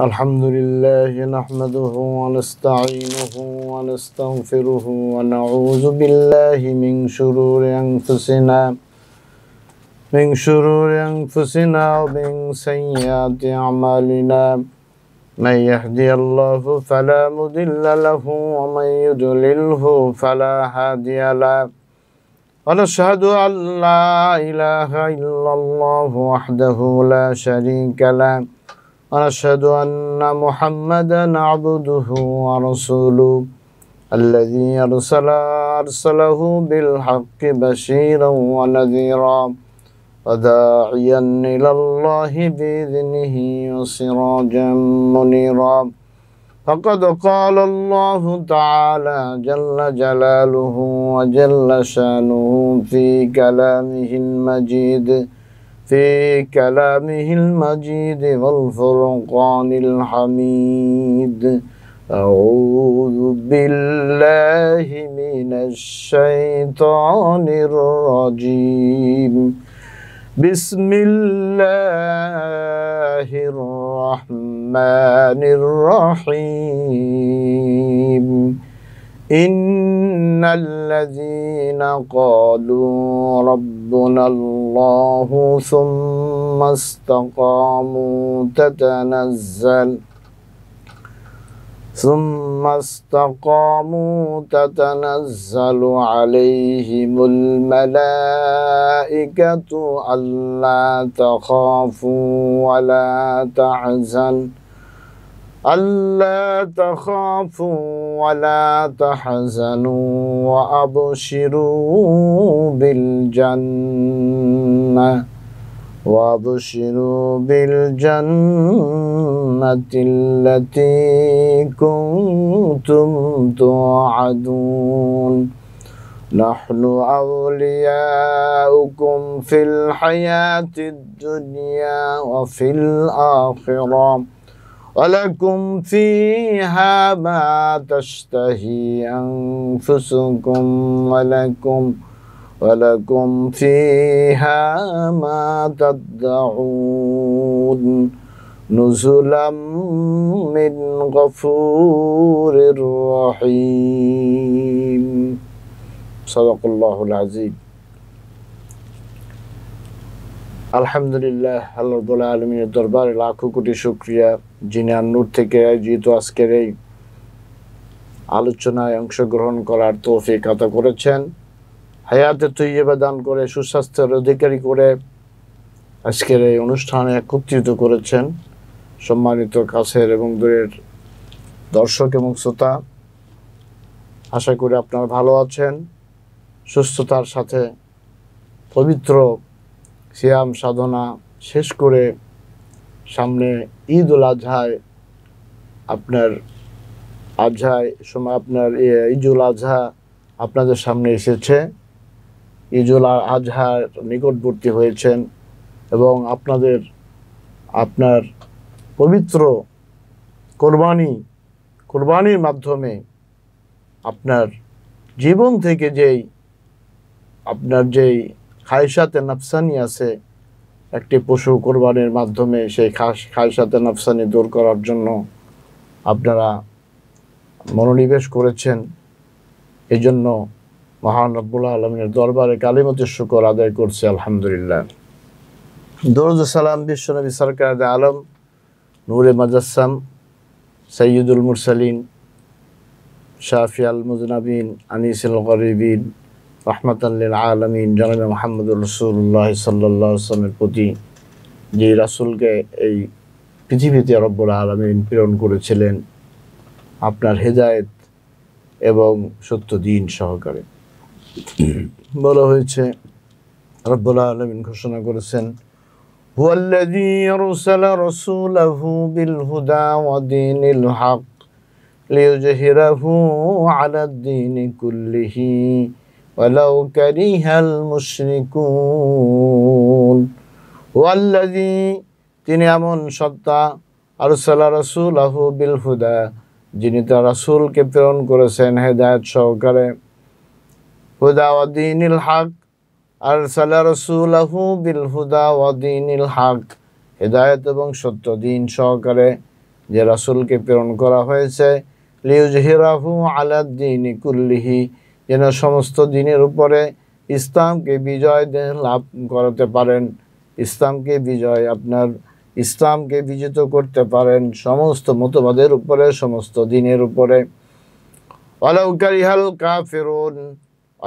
الحمد لله نحمده ونستعينه ونستغفره ونعوذ بالله من شرور أنفسنا من شرور أنفسنا ومن سيئات أعمالنا من يهدي الله فلا مضل له ومن يضلله فلا هادي له ونشهد أن لا إله إلا الله وحده لا شريك له ونشهد أن محمدا عبده ورسوله الذي أرسل أرسله بالحق بشيرا ونذيرا وداعيا إلى الله بإذنه وسراجا منيرا فقد قال الله تعالى جل جلاله وجل شانه في كلامه المجيد في كلامه المجيد والفرقان الحميد أعوذ بالله من الشيطان الرجيم بسم الله الرحمن الرحيم إن الذين قالوا ربنا الله ثم استقاموا تتنزل ثم استقاموا تتنزل عليهم الملائكة ألا تخافوا ولا تحزنوا ألا تخافوا ولا تحزنوا وأبشروا بالجنة وأبشروا بالجنة التي كنتم توعدون نحن أولياؤكم في الحياة الدنيا وفي الآخرة ولكم فيها ما تشتهي أنفسكم ولكم ولكم فيها ما تدعون نزلا من غفور رحيم صدق الله العظيم الحمد لله আল্লাহ আলমীর الدربار লাখো কোটি শুক্রিয়া যিনি আন্নুর থেকে আয়োজিত আজকের এই আলোচনায় অংশগ্রহণ করার তৌফিক আতা করেছেন হায়াতে তৈবা দান করে সুস্বাস্থ্যের অধিকারী করে আজকের এই অনুষ্ঠানে একত্রিত করেছেন সম্মানিত কাছের এবং দূরের দর্শক এবং শ্রোতা আশা করি আপনারা ভালো আছেন সুস্থতার সাথে পবিত্র সিয়াম সাধনা শেষ করে সামনে ঈদ উল আজহায় আপনার আজহায় সময় আপনার ইজুল আজহা আপনাদের সামনে এসেছে ইজুল আজহার নিকটবর্তী হয়েছেন এবং আপনাদের আপনার পবিত্র কোরবানি কোরবানির মাধ্যমে আপনার জীবন থেকে যেই আপনার যেই খায়সাতে নাফসানি আছে একটি পশু কোরবানির মাধ্যমে সেই খাস খাইসাতে নফসানি দূর করার জন্য আপনারা মনোনিবেশ করেছেন এই জন্য মহান আলমের দরবারে কালিমতের শুকর আদায় করছে আলহামদুলিল্লাহ দরুদ সালাম বিশ্বনবী সরকার আলম নূরে মাজাসাম সৈয়দুল মুরসালিন শাহফিয়াল মুজনাবিন আনিসুল গরিবিন রহমতাল্লিল আলমিন জনাবে মোহাম্মদুর রসুল্লাহ সাল্লাহ সাল্লামের প্রতি যে রাসুলকে এই পৃথিবীতে রব্বুল আলমিন প্রেরণ করেছিলেন আপনার হেদায়েত এবং সত্য দিন সহকারে বলা হয়েছে রব্বুল আলমিন ঘোষণা করেছেন هو الذي أرسل رسوله بالهدى ودين الحق ليظهره على الدين كله ولو كره المشركون والذي তিনি এমন সত্তা আরসালা রসুল আহু বিল হুদা যিনি তার রসুলকে প্রেরণ করেছেন হেদায়ত সহকারে হুদা ওয়াদিনিল হক আর সালা রসুল আহু বিল হুদা ওয়াদিনিল হক হেদায়ত এবং সত্য দিন সহকারে যে রসুলকে প্রেরণ করা হয়েছে লিউজহিরাহু আলাদ্দিন কুল্লিহি যেন সমস্ত দিনের উপরে ইসলামকে বিজয় লাভ করাতে পারেন ইসলামকে বিজয় আপনার ইসলামকে বিজিত করতে পারেন সমস্ত মতবাদের উপরে সমস্ত দিনের উপরে অলাউকারিহাল কাফেরুন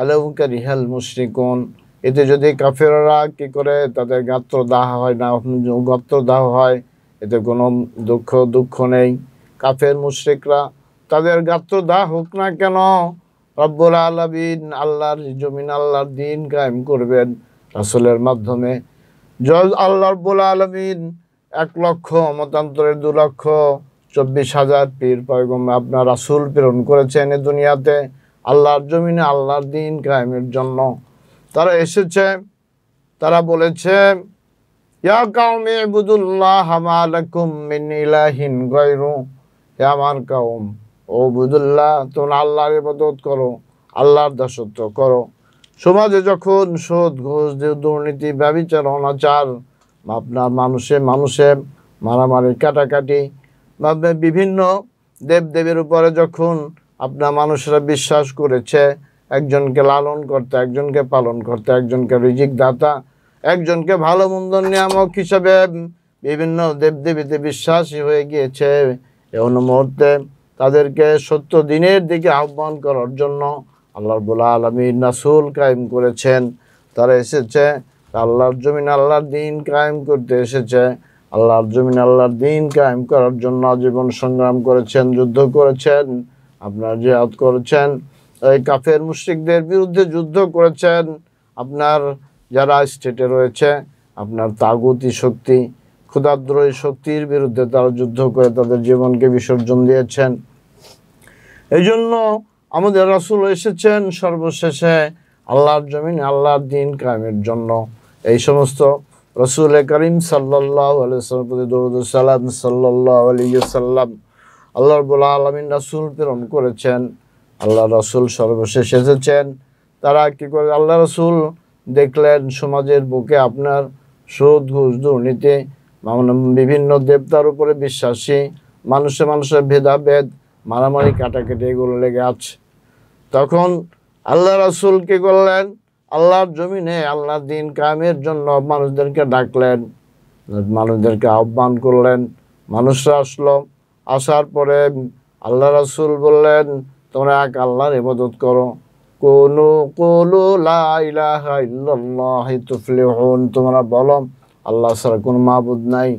অলাউকারিহাল মুশরিকুন এতে যদি কাফেররা কি করে তাদের গাত্র দাহ হয় না গত্র দাহ হয় এতে কোনো দুঃখ দুঃখ নেই কাফের মুশ্রিকরা তাদের গাত্র দাহ হোক না কেন রব্বুল আলমিন আল্লাহর জমিন আল্লাহর দিন কায়েম করবেন রাসুলের মাধ্যমে জজ আল্লাহ রব্বুল আলমিন এক লক্ষ মতান্তরের দু লক্ষ চব্বিশ হাজার পীর পয়গম আপনার রাসুল প্রেরণ করেছেন এ দুনিয়াতে আল্লাহর জমিনে আল্লাহর দিন কায়েমের জন্য তারা এসেছে তারা বলেছে ইয়া আমার কাউম ও বুদুল্লাহ তোমরা আল্লাহর ইবাদত করো আল্লাহর দাসত্ব করো সমাজে যখন সুদ ঘোষ দেহ দুর্নীতি ব্যবচার অনাচার আপনার মানুষে মানুষে মারামারি কাটাকাটি বা বিভিন্ন দেবদেবীর উপরে যখন আপনার মানুষরা বিশ্বাস করেছে একজনকে লালন করতে একজনকে পালন করতে একজনকে রিজিক দাতা একজনকে ভালো মন্দ নিয়ামক হিসাবে বিভিন্ন দেবদেবীতে বিশ্বাসী হয়ে গিয়েছে এ মুহূর্তে তাদেরকে সত্য দিনের দিকে আহ্বান করার জন্য আল্লাহ বুলা আলমী নাসুল কায়েম করেছেন তারা এসেছে আল্লাহর জমিন আল্লাহর দিন কায়েম করতে এসেছে আল্লাহর জমিন আল্লাহর দিন কায়েম করার জন্য জীবন সংগ্রাম করেছেন যুদ্ধ করেছেন আপনার জিহাদ করেছেন এই কাফের মুশ্রিকদের বিরুদ্ধে যুদ্ধ করেছেন আপনার যারা স্টেটে রয়েছে আপনার তাগুতি শক্তি ক্ষুদাদ্রয় শক্তির বিরুদ্ধে তারা যুদ্ধ করে তাদের জীবনকে বিসর্জন দিয়েছেন এই জন্য আমাদের রাসুল এসেছেন সর্বশেষে আল্লাহর জমিন আল্লাহর দিন কায়েমের জন্য এই সমস্ত রসুল করিম সাল্লাহাম আলিয়াল্লাম সাল্লাহ আলিয়াল্লাম আল্লাহ রবুল্লা আলমিন রাসুল প্রেরণ করেছেন আল্লাহ রসুল সর্বশেষ এসেছেন তারা কি করে আল্লাহ রসুল দেখলেন সমাজের বুকে আপনার সুদ ঘুষ দুর্নীতি বিভিন্ন দেবতার উপরে বিশ্বাসী মানুষে মানুষের ভেদাভেদ মারামারি কাটাকাটি এগুলো লেগে আছে তখন আল্লাহ রাসুল কি করলেন আল্লাহর জমিনে আল্লাহ দিন কামের জন্য মানুষদেরকে ডাকলেন মানুষদেরকে আহ্বান করলেন মানুষরা আসলো আসার পরে আল্লাহ রাসুল বললেন তোমরা এক আল্লাহর ইবাদত করো কোনো কোনো হন তোমরা বলো আল্লাহ সারা কোনো মাহবুদ নাই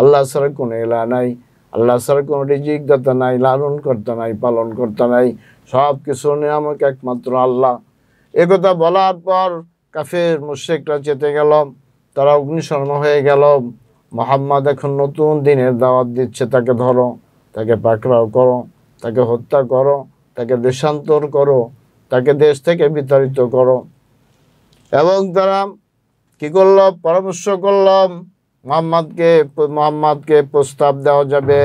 আল্লাহ ছাড়া কোনো এলা নাই আল্লাহ সারা কোনো রিজিকদাতা নাই লালন করতে নাই পালন করতে নাই সব কিছু নিয়ামক একমাত্র আল্লাহ একথা বলার পর কাফের মুশেকরা চেতে গেল তারা অগ্নিশর্ম হয়ে গেল মোহাম্মদ এখন নতুন দিনের দাওয়াত দিচ্ছে তাকে ধরো তাকে পাকড়াও করো তাকে হত্যা করো তাকে দেশান্তর করো তাকে দেশ থেকে বিতাড়িত করো এবং তারা কি করলাম পরামর্শ করলাম মোহাম্মদকে মোহাম্মদকে প্রস্তাব দেওয়া যাবে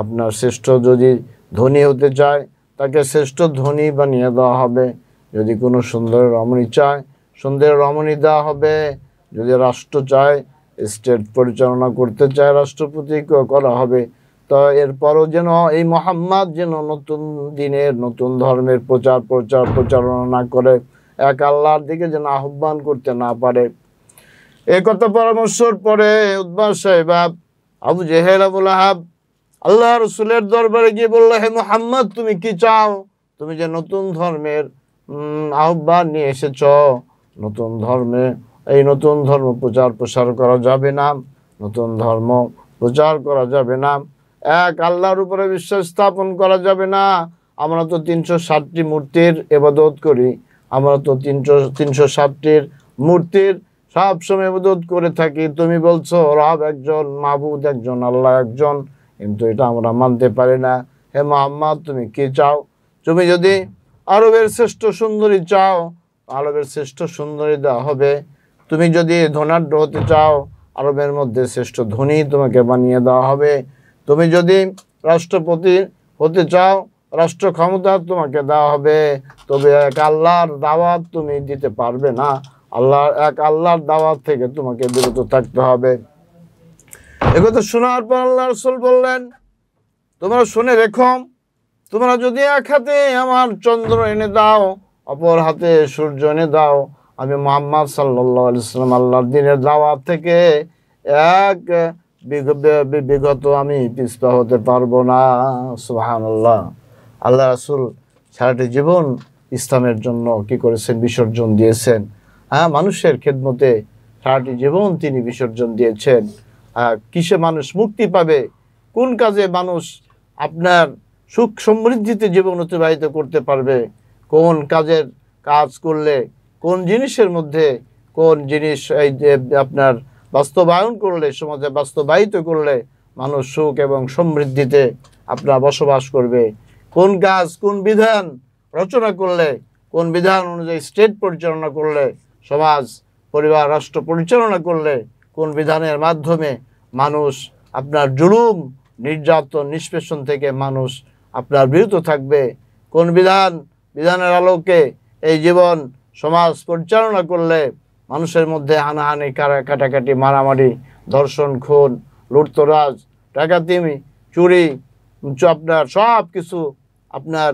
আপনার শ্রেষ্ঠ যদি ধনী হতে চায় তাকে শ্রেষ্ঠ ধনী বানিয়ে দেওয়া হবে যদি কোনো সুন্দর রমণী চায় সুন্দর রমণী দেওয়া হবে যদি রাষ্ট্র চায় স্টেট পরিচালনা করতে চায় রাষ্ট্রপতি করা হবে তো এরপরও যেন এই মোহাম্মদ যেন নতুন দিনের নতুন ধর্মের প্রচার প্রচার প্রচারণা না করে এক আল্লাহর দিকে যেন আহ্বান করতে না পারে এ কথা পরামর্শর পরে উদ্বাস সাহেব আবু জেহেল আবুল আহাব আল্লাহ রসুলের দরবারে গিয়ে বললো হে মোহাম্মদ তুমি কি চাও তুমি যে নতুন ধর্মের আহ্বান নিয়ে এসেছ নতুন ধর্মে এই নতুন ধর্ম প্রচার প্রসার করা যাবে না নতুন ধর্ম প্রচার করা যাবে না এক আল্লাহর উপরে বিশ্বাস স্থাপন করা যাবে না আমরা তো তিনশো ষাটটি মূর্তির এবাদত করি আমরা তো তিনশো তিনশো ষাটটির মূর্তির সব সময় মদত করে থাকি তুমি বলছো রব একজন মাহবুদ একজন আল্লাহ একজন কিন্তু এটা আমরা মানতে পারি না হে মোহাম্মদ তুমি কি চাও তুমি যদি আরবের শ্রেষ্ঠ সুন্দরী চাও আরবের শ্রেষ্ঠ সুন্দরী দেওয়া হবে তুমি যদি ধনাঢ্য হতে চাও আরবের মধ্যে শ্রেষ্ঠ ধনী তোমাকে বানিয়ে দেওয়া হবে তুমি যদি রাষ্ট্রপতি হতে চাও রাষ্ট্র ক্ষমতা তোমাকে দেওয়া হবে তবে এক আল্লাহর দাওয়াত তুমি দিতে পারবে না আল্লাহ এক আল্লাহর দাওয়াত থেকে তোমাকে বিরত থাকতে হবে একথা শোনার পর আল্লাহ রসুল বললেন তোমরা শুনে রেখো তোমরা যদি এক হাতে আমার চন্দ্র এনে দাও অপর হাতে সূর্য এনে দাও আমি মোহাম্মদ সাল্লা ইসলাম আল্লাহর দিনের দাওয়াত থেকে এক বিগত আমি পিস্পা হতে পারবো না সুহানুল্লাহ আল্লাহ রসুল সারাটি জীবন ইসলামের জন্য কি করেছেন বিসর্জন দিয়েছেন হ্যাঁ মানুষের খেদমতে সারাটি জীবন তিনি বিসর্জন দিয়েছেন কিসে মানুষ মুক্তি পাবে কোন কাজে মানুষ আপনার সুখ সমৃদ্ধিতে জীবন অতিবাহিত করতে পারবে কোন কাজের কাজ করলে কোন জিনিসের মধ্যে কোন জিনিস এই যে আপনার বাস্তবায়ন করলে সমাজে বাস্তবায়িত করলে মানুষ সুখ এবং সমৃদ্ধিতে আপনার বসবাস করবে কোন কাজ কোন বিধান রচনা করলে কোন বিধান অনুযায়ী স্টেট পরিচালনা করলে সমাজ পরিবার রাষ্ট্র পরিচালনা করলে কোন বিধানের মাধ্যমে মানুষ আপনার জুলুম নির্যাতন নিষ্পেষণ থেকে মানুষ আপনার বিরত থাকবে কোন বিধান বিধানের আলোকে এই জীবন সমাজ পরিচালনা করলে মানুষের মধ্যে হানাহানি কাটাকাটি মারামারি ধর্ষণ খুন লুটতরাজ টাকাতিমি চুরি আপনার সব কিছু আপনার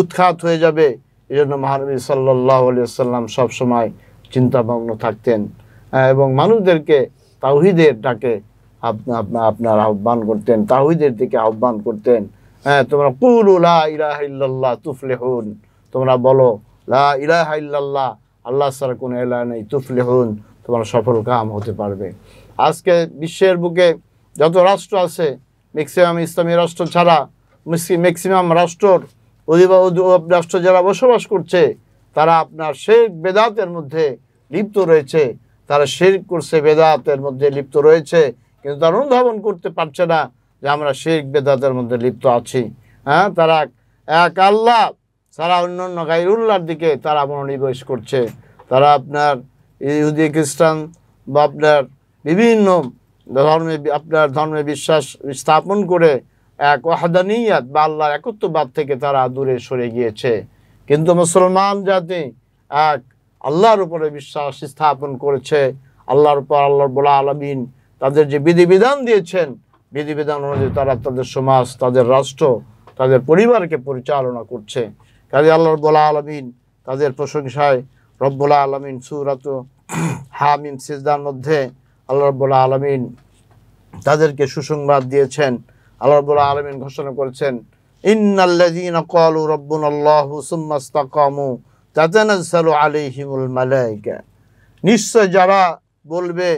উৎখাত হয়ে যাবে এই জন্য মহানবী সাল্লাহ আলিয়াল্লাম সবসময় চিন্তামগ্ন থাকতেন হ্যাঁ, এবং মানুষদেরকে তাহিদের ডাকে আপনার আহ্বান করতেন তাহিদের দিকে আহ্বান করতেন হ্যাঁ তোমরা কুল লা ইলাহ ইল্লাল্লাহ তুফলেহুন তোমরা বলো লা ইলাহ আল্লাহ সারা কোনো এলাহ নেই তুফলেহুন তোমরা সফল কাম হতে পারবে আজকে বিশ্বের বুকে যত রাষ্ট্র আছে ম্যাক্সিমাম ইসলামী রাষ্ট্র ছাড়া ম্যাক্সিমাম রাষ্ট্রর রাষ্ট্র যারা বসবাস করছে তারা আপনার শেখ বেদাতের মধ্যে লিপ্ত রয়েছে তারা শেরক করছে বেদাতের মধ্যে লিপ্ত রয়েছে কিন্তু তারা অনুধাবন করতে পারছে না যে আমরা শেখ বেদাতের মধ্যে লিপ্ত আছি হ্যাঁ তারা এক আল্লাহ তারা অন্য অন্য গাইরুল্লার দিকে তারা মনোনিবেশ করছে তারা আপনার ইহুদি খ্রিস্টান বা আপনার বিভিন্ন ধর্মে আপনার ধর্মে বিশ্বাস স্থাপন করে এক ওয়াহদানিয়াত বা আল্লাহর একত্ববাদ থেকে তারা দূরে সরে গিয়েছে কিন্তু মুসলমান জাতি এক আল্লাহর উপরে বিশ্বাস স্থাপন করেছে আল্লাহর উপর আল্লাহর বোলা আলমিন তাদের যে বিধিবিধান দিয়েছেন বিধিবিধান অনুযায়ী তারা তাদের সমাজ তাদের রাষ্ট্র তাদের পরিবারকে পরিচালনা করছে কাজে আল্লাহর বোলা আলমিন তাদের প্রশংসায় রব্বুল্লা আলমিন সুরাত হামিম সিজদার মধ্যে আল্লাহ রব্বুল্লা আলমিন তাদেরকে সুসংবাদ দিয়েছেন আল্লাহ রব্বুল আলমিন ঘোষণা করেছেন ইন্নাল্লাযীনা ক্বালু রাব্বুনাল্লাহু সুম্মা ইসতাকামু তাতানাজ্জালু আলাইহিমুল মালায়েকা নিশ্চয় যারা বলবে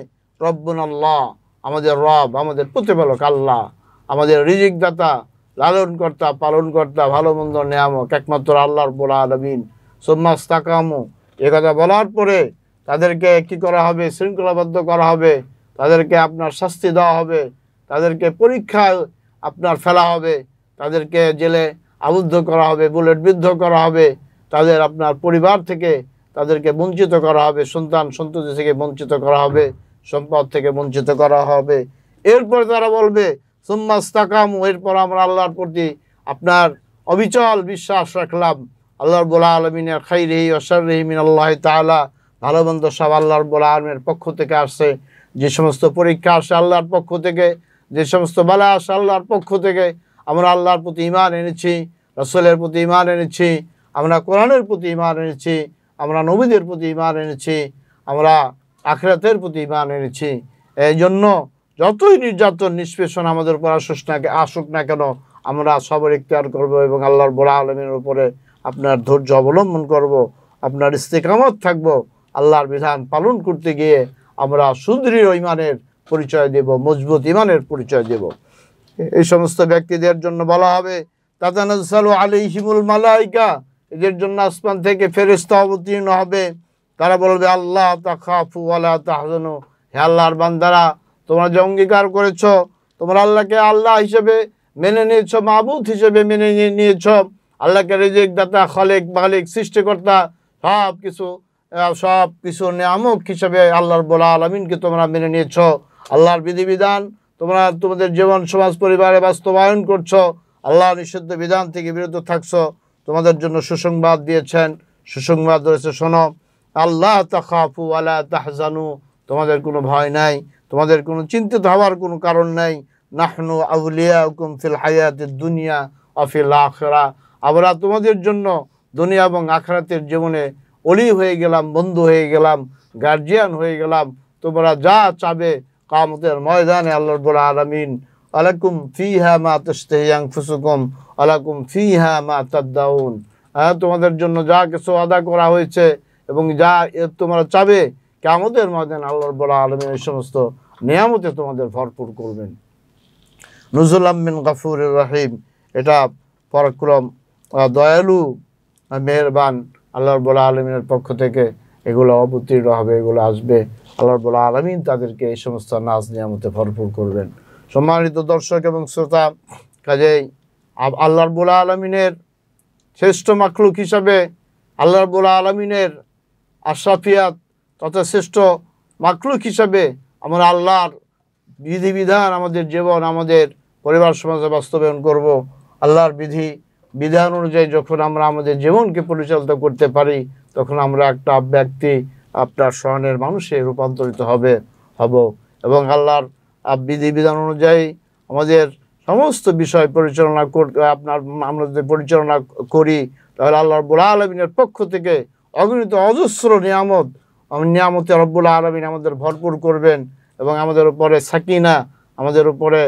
রব্বুনাল্লাহ আমাদের রব আমাদের প্রতিপালক আল্লাহ আমাদের রিজিকদাতা লালনকর্তা পালনকর্তা ভালো মন্দ নেয়ামক একমাত্র আল্লাহর বোলা আলমিন সোম্মা ইস্তাকামু এ কথা বলার পরে তাদেরকে কী করা হবে শৃঙ্খলাবদ্ধ করা হবে তাদেরকে আপনার শাস্তি দেওয়া হবে তাদেরকে পরীক্ষা আপনার ফেলা হবে তাদেরকে জেলে আবদ্ধ করা হবে বুলেটবিদ্ধ করা হবে তাদের আপনার পরিবার থেকে তাদেরকে বঞ্চিত করা হবে সন্তান সন্ততি থেকে বঞ্চিত করা হবে সম্পদ থেকে বঞ্চিত করা হবে এরপরে তারা বলবে সোম্মাস্তাকাম এরপর আমরা আল্লাহর প্রতি আপনার অবিচল বিশ্বাস রাখলাম আল্লাহর বোলা আলমিনের খাই রেহি অসার রহিমিন আল্লাহ তালা ভালো মন্দ সব আল্লাহর বোলা আলমের পক্ষ থেকে আসছে যে সমস্ত পরীক্ষা আসে আল্লাহর পক্ষ থেকে যে সমস্ত বালা আসে আল্লাহর পক্ষ থেকে আমরা আল্লাহর প্রতি ইমান এনেছি রসলের প্রতি ইমান এনেছি আমরা কোরআনের প্রতি ইমান এনেছি আমরা নবীদের প্রতি ইমান এনেছি আমরা আখরাতের প্রতি ইমান এনেছি এই জন্য যতই নির্যাতন নিষ্পেষণ আমাদের উপর আসুস না আসুক না কেন আমরা সবর ইখতিয়ার করব এবং আল্লাহর বড় আলমের উপরে আপনার ধৈর্য অবলম্বন করব আপনার ইস্তেকামত থাকব আল্লাহর বিধান পালন করতে গিয়ে আমরা সুদৃঢ় ইমানের পরিচয় দেব মজবুত ইমানের পরিচয় দেব এই সমস্ত ব্যক্তিদের জন্য বলা হবে তাতানসালু আলী হিমুল মালাইকা এদের জন্য আসমান থেকে ফেরিস্তা অবতীর্ণ হবে তারা বলবে আল্লাহ তাকাফু আল্লাহ তাহানু হে আল্লাহর বান্দারা তোমরা যে অঙ্গীকার করেছ তোমরা আল্লাহকে আল্লাহ হিসেবে মেনে নিয়েছ মাবুদ হিসেবে মেনে নিয়েছ আল্লাহকে রেজেক দাতা খালেক মালিক সৃষ্টিকর্তা সব কিছু সব কিছু নিয়ামক হিসেবে আল্লাহর বোলা আলমিনকে তোমরা মেনে নিয়েছ আল্লাহর বিধিবিধান তোমরা তোমাদের জীবন সমাজ পরিবারে বাস্তবায়ন করছো আল্লাহ নিষিদ্ধ বিধান থেকে বিরত থাকছো তোমাদের জন্য সুসংবাদ দিয়েছেন সুসংবাদ রয়েছে শোনো আল্লাহ তাকাফু তাহ তাহজানু তোমাদের কোনো ভয় নাই তোমাদের কোনো চিন্তিত হওয়ার কোনো কারণ নাই নাহনু আউলিয়া হুকুম ফিল হায়াতের দুনিয়া অফিল আখরা আমরা তোমাদের জন্য দুনিয়া এবং আখরাতের জীবনে অলি হয়ে গেলাম বন্ধু হয়ে গেলাম গার্জিয়ান হয়ে গেলাম তোমরা যা চাবে কামতের ময়দানে আল্লাহ রব্বুল আলমিন আলাকুম ফিহা মা তস্তেহিয়াং ফুসুকুম আলাকুম ফিহা মা তাদ্দাউন হ্যাঁ তোমাদের জন্য যা কিছু আদা করা হয়েছে এবং যা তোমরা চাবে কামতের ময়দানে আল্লাহ রব আলমিন এই সমস্ত নিয়ামতে তোমাদের ভরপুর করবেন নজরুল আহমিন গাফুর রাহিম এটা পরাক্রম দয়ালু মেহরবান আল্লাহ রব্বুল আলমিনের পক্ষ থেকে এগুলো অবতীর্ণ হবে এগুলো আসবে আল্লাহ বলা আলমিন তাদেরকে এই সমস্ত নাচ নিয়ামতে ভরপুর করবেন সম্মানিত দর্শক এবং শ্রোতা কাজেই আল্লাহর বোলা আলমিনের শ্রেষ্ঠ মাকলুক হিসাবে আল্লাহর বোলা আলমিনের আশরাফিয়াত তথা শ্রেষ্ঠ মাকলুক হিসাবে আমরা আল্লাহর বিধিবিধান আমাদের জীবন আমাদের পরিবার সমাজে বাস্তবায়ন করব আল্লাহর বিধি বিধান অনুযায়ী যখন আমরা আমাদের জীবনকে পরিচালিত করতে পারি তখন আমরা একটা ব্যক্তি আপনার স্বর্ণের মানুষে রূপান্তরিত হবে হব এবং আল্লাহর বিধিবিধান অনুযায়ী আমাদের সমস্ত বিষয় পরিচালনা আপনার আমরা যদি পরিচালনা করি তাহলে আল্লাহ রব্বুল আলমিনের পক্ষ থেকে অগণিত অজস্র নিয়ামত নিয়ামতে রব্বুল আলমিন আমাদের ভরপুর করবেন এবং আমাদের উপরে সাকিনা আমাদের উপরে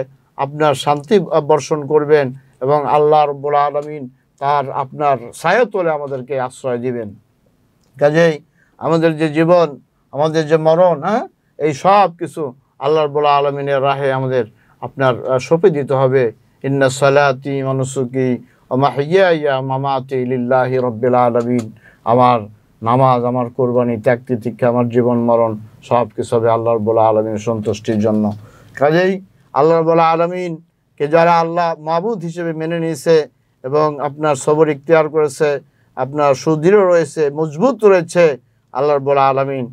আপনার শান্তি বর্ষণ করবেন এবং আল্লাহ রব্বুল আলমিন তার আপনার সায়তলে আমাদেরকে আশ্রয় দিবেন কাজেই আমাদের যে জীবন আমাদের যে মরণ হ্যাঁ এই সব কিছু আল্লাহর বলা আলমিনের রাহে আমাদের আপনার সঁপে দিতে হবে ইন্না সালাতি মনসুকি মাহিয়া মামাতি লিল্লাহি রব্বিল আলমিন আমার নামাজ আমার কোরবানি ত্যাগ তিতিক্ষা আমার জীবন মরণ সব কিছু হবে আল্লাহর বলা আলমিন সন্তুষ্টির জন্য কাজেই আল্লাহর বলা আলমিন কে যারা আল্লাহ মাবুদ হিসেবে মেনে নিয়েছে এবং আপনার সবর ইখতিয়ার করেছে আপনার সুদৃঢ় রয়েছে মজবুত রয়েছে আল্লাহর বলা আলামিন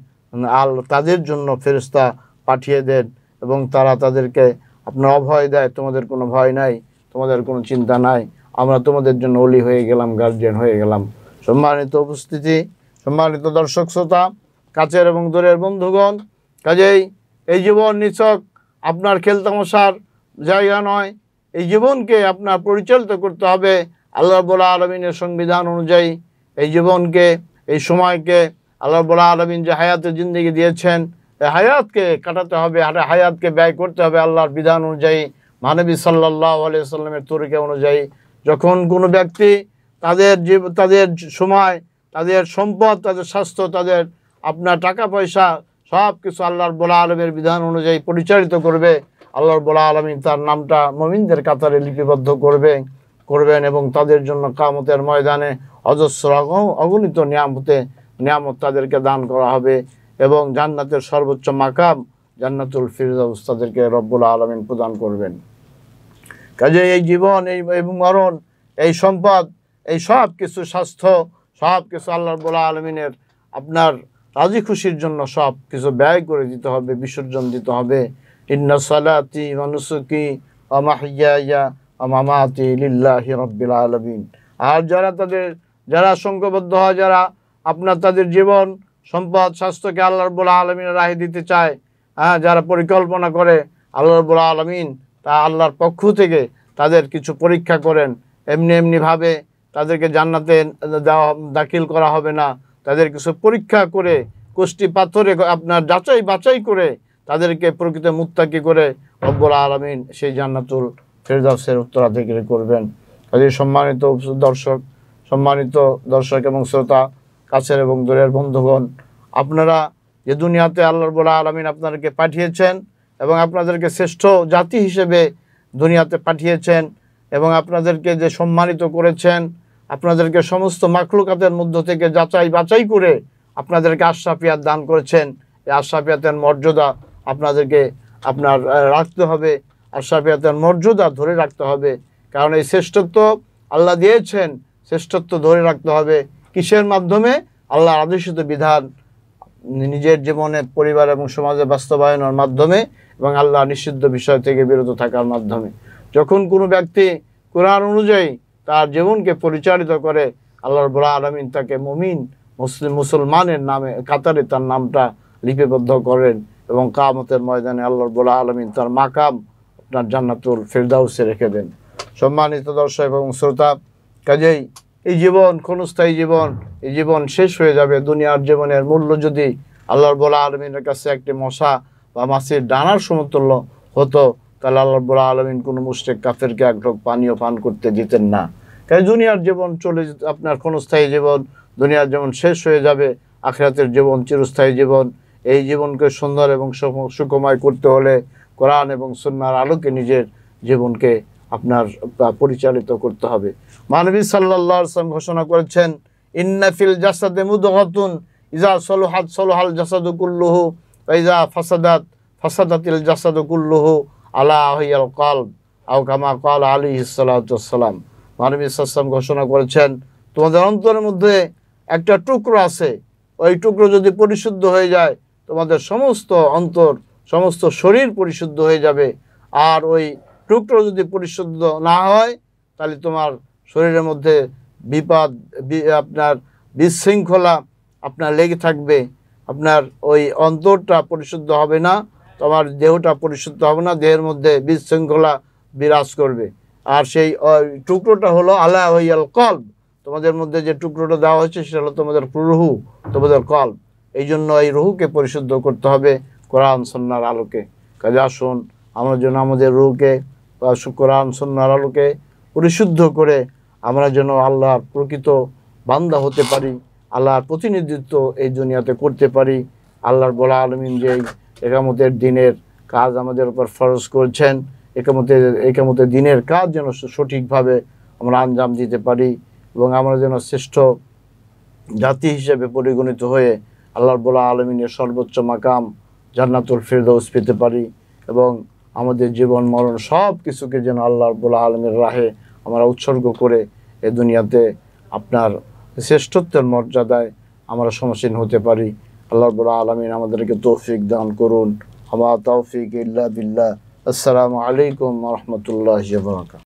আল তাদের জন্য ফেরস্তা পাঠিয়ে দেন এবং তারা তাদেরকে আপনার অভয় দেয় তোমাদের কোনো ভয় নাই তোমাদের কোনো চিন্তা নাই আমরা তোমাদের জন্য অলি হয়ে গেলাম গার্জিয়ান হয়ে গেলাম সম্মানিত উপস্থিতি সম্মানিত দর্শক শ্রোতা কাছের এবং দূরের বন্ধুগণ কাজেই এই জীবন নিছক আপনার খেলতামশার জায়গা নয় এই জীবনকে আপনার পরিচালিত করতে হবে আল্লাহ রব্বুল্লা আলমিনের সংবিধান অনুযায়ী এই জীবনকে এই সময়কে আল্লাহ রব্বুল্লা আলমিন যে হায়াতের জিন্দিগি দিয়েছেন এই হায়াতকে কাটাতে হবে আর হায়াতকে ব্যয় করতে হবে আল্লাহর বিধান অনুযায়ী মানবী সাল্লাহ আলিয়া সাল্লামের তরিকা অনুযায়ী যখন কোনো ব্যক্তি তাদের জীব তাদের সময় তাদের সম্পদ তাদের স্বাস্থ্য তাদের আপনার টাকা পয়সা সব কিছু আল্লাহর বোলা আলমের বিধান অনুযায়ী পরিচালিত করবে আল্লাহর বোলা আলমিন তার নামটা মমিনদের কাতারে লিপিবদ্ধ করবে করবেন এবং তাদের জন্য কামতের ময়দানে অজস্র অগণিত নিয়ামতে নিয়ামত তাদেরকে দান করা হবে এবং জান্নাতের সর্বোচ্চ মাকাম জান্নাতুল ফিরদাউস তাদেরকে রব্বুল আলমিন প্রদান করবেন কাজে এই জীবন এই মরণ এই সম্পদ এই সব কিছু স্বাস্থ্য সব কিছু আল্লাহ রব্বুল আলমিনের আপনার রাজি খুশির জন্য সব কিছু ব্যয় করে দিতে হবে বিসর্জন দিতে হবে ইন্না সালাতি অমাহিয়া মামাতি লিল্লাহি রব্বিল আলমিন আর যারা তাদের যারা সংখ্যবদ্ধ হয় যারা আপনার তাদের জীবন সম্পদ স্বাস্থ্যকে আল্লাহ রবুল্লা আলমিনের রাহি দিতে চায় হ্যাঁ যারা পরিকল্পনা করে আল্লাহ রবুল্লা আলমিন তা আল্লাহর পক্ষ থেকে তাদের কিছু পরীক্ষা করেন এমনি এমনিভাবে তাদেরকে জান্নাতে দেওয়া দাখিল করা হবে না তাদের কিছু পরীক্ষা করে কুষ্টি পাথরে আপনার যাচাই বাছাই করে তাদেরকে প্রকৃত মুত্তাকি করে রব্বুল আলমিন সেই জান্নাতুল ফেরদাউসের উত্তরাধিকারী করবেন কাজে সম্মানিত দর্শক সম্মানিত দর্শক এবং শ্রোতা কাছের এবং দূরের বন্ধুগণ আপনারা যে দুনিয়াতে আল্লাহ বলা আলমিন আপনাদেরকে পাঠিয়েছেন এবং আপনাদেরকে শ্রেষ্ঠ জাতি হিসেবে দুনিয়াতে পাঠিয়েছেন এবং আপনাদেরকে যে সম্মানিত করেছেন আপনাদেরকে সমস্ত মাকলুকাতের মধ্য থেকে যাচাই বাছাই করে আপনাদেরকে আশরাফিয়াত দান করেছেন এই আশরাফিয়াতের মর্যাদা আপনাদেরকে আপনার রাখতে হবে আশাফিয়াতের মর্যাদা ধরে রাখতে হবে কারণ এই শ্রেষ্ঠত্ব আল্লাহ দিয়েছেন শ্রেষ্ঠত্ব ধরে রাখতে হবে কিসের মাধ্যমে আল্লাহ আদর্শিত বিধান নিজের জীবনে পরিবার এবং সমাজে বাস্তবায়নের মাধ্যমে এবং আল্লাহ নিষিদ্ধ বিষয় থেকে বিরত থাকার মাধ্যমে যখন কোনো ব্যক্তি কোরআন অনুযায়ী তার জীবনকে পরিচালিত করে আল্লাহর বুড়া আলমিন তাকে মমিন মুসলিম মুসলমানের নামে কাতারে তার নামটা লিপিবদ্ধ করেন এবং কামতের ময়দানে আল্লাহর বুড়া আলমিন তার মাকাম আপনার জান্নাতুল ফেরদাউসে রেখে দেন সম্মানিত দর্শক এবং শ্রোতা কাজেই এই জীবন ক্ষণস্থায়ী জীবন এই জীবন শেষ হয়ে যাবে দুনিয়ার জীবনের মূল্য যদি আল্লাহর বলা আলমিনের কাছে একটি মশা বা মাছের ডানার সমতুল্য হতো তাহলে আল্লাহর বলা আলমিন কোনো মুস্টেক কাফেরকে এক ঢোক পানীয় পান করতে দিতেন না কাজে দুনিয়ার জীবন চলে যেত আপনার ক্ষণস্থায়ী জীবন দুনিয়ার জীবন শেষ হয়ে যাবে আখরাতের জীবন চিরস্থায়ী জীবন এই জীবনকে সুন্দর এবং সুখময় করতে হলে কোরআন এবং সন্ন্যার আলোকে নিজের জীবনকে আপনার পরিচালিত করতে হবে মানবী সাল্লাহ আসলাম ঘোষণা করেছেন ইন্নাফিল জাসাদে মুদহতুন ইজা সলোহাত সলোহাল জাসাদুকুল্লুহু ইজা ফাসাদাত ফাসাদাতিল জাসাদুকুল্লুহু আলা আহিয়াল কাল আউ কামা কাল আলী ইসালাতাম মানবী সাল্লাম ঘোষণা করেছেন তোমাদের অন্তরের মধ্যে একটা টুকরো আছে ওই টুকরো যদি পরিশুদ্ধ হয়ে যায় তোমাদের সমস্ত অন্তর সমস্ত শরীর পরিশুদ্ধ হয়ে যাবে আর ওই টুকরো যদি পরিশুদ্ধ না হয় তাহলে তোমার শরীরের মধ্যে বিপদ আপনার বিশৃঙ্খলা আপনার লেগে থাকবে আপনার ওই অন্তরটা পরিশুদ্ধ হবে না তোমার দেহটা পরিশুদ্ধ হবে না দেহের মধ্যে বিশৃঙ্খলা বিরাজ করবে আর সেই টুকরোটা হলো আলা হইয়াল কল্প তোমাদের মধ্যে যে টুকরোটা দেওয়া হয়েছে সেটা হলো তোমাদের রুহু তোমাদের কল্প এই জন্য এই রুহুকে পরিশুদ্ধ করতে হবে কোরআন সন্ন্যার আলোকে কাজে আসুন আমরা যেন আমাদের রুকে কোরআন সন্ন্যার আলোকে পরিশুদ্ধ করে আমরা যেন আল্লাহর প্রকৃত বান্দা হতে পারি আল্লাহর প্রতিনিধিত্ব এই দুনিয়াতে করতে পারি আল্লাহর বলা আলমিন যে একামতের দিনের কাজ আমাদের উপর ফরজ করছেন একামতে একামতে দিনের কাজ যেন সঠিকভাবে আমরা আঞ্জাম দিতে পারি এবং আমরা যেন শ্রেষ্ঠ জাতি হিসেবে পরিগণিত হয়ে আল্লাহর বলা আলমিনের সর্বোচ্চ মাকাম জান্নাতুল ফিরদৌস পেতে পারি এবং আমাদের জীবন মরণ সব কিছুকে যেন আল্লাহ রবুল্লা আলমের রাহে আমরা উৎসর্গ করে এ দুনিয়াতে আপনার শ্রেষ্ঠত্বের মর্যাদায় আমরা সমসীন হতে পারি আল্লাহ রবুল্লা আলমিন আমাদেরকে তৌফিক দান করুন আমা তৌফিক ইল্লা বিল্লাহ আসসালামু আলাইকুম রহমতুল্লাহ